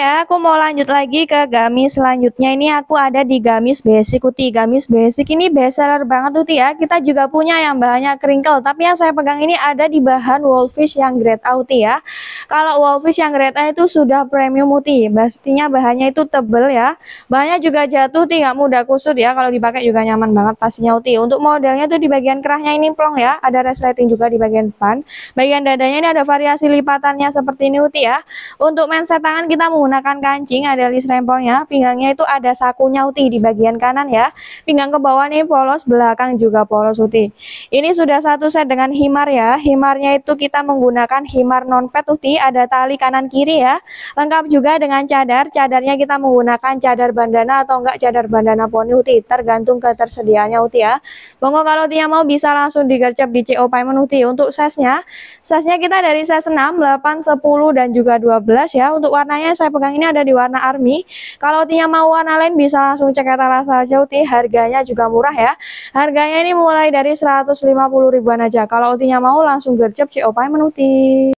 ya, aku mau lanjut lagi ke gamis selanjutnya. Ini aku ada di gamis basic Uti. Gamis basic ini bestseller banget Uti ya. Kita juga punya yang bahannya kerinkel. tapi yang saya pegang ini ada di bahan wolfish yang grade out ya. Kalau wallfish yang grade A itu sudah premium muti, pastinya bahannya itu tebel ya. Bahannya juga jatuh, tidak mudah kusut ya. Kalau dipakai juga nyaman banget pastinya uti. Untuk modelnya tuh di bagian kerahnya ini plong ya, ada resleting juga di bagian depan. Bagian dadanya ini ada variasi lipatannya seperti ini uti ya. Untuk mindset tangan kita menggunakan kancing, ada list rempongnya. Pinggangnya itu ada sakunya uti di bagian kanan ya. Pinggang ke bawah nih polos, belakang juga polos uti. Ini sudah satu set dengan himar ya. Himarnya itu kita menggunakan himar non pet uti ada tali kanan kiri ya. Lengkap juga dengan cadar. Cadarnya kita menggunakan cadar bandana atau enggak cadar bandana poni uti tergantung ketersediaannya uti ya. Monggo kalau tiap mau bisa langsung digercep di CO payment uti untuk size-nya. Size-nya kita dari size 6, 8, 10 dan juga 12 ya. Untuk warnanya saya pegang ini ada di warna army. Kalau tiap mau warna lain bisa langsung cek etalase aja uti. Harganya juga murah ya. Harganya ini mulai dari 150 ribuan aja. Kalau utinya mau langsung gercep CO payment uti.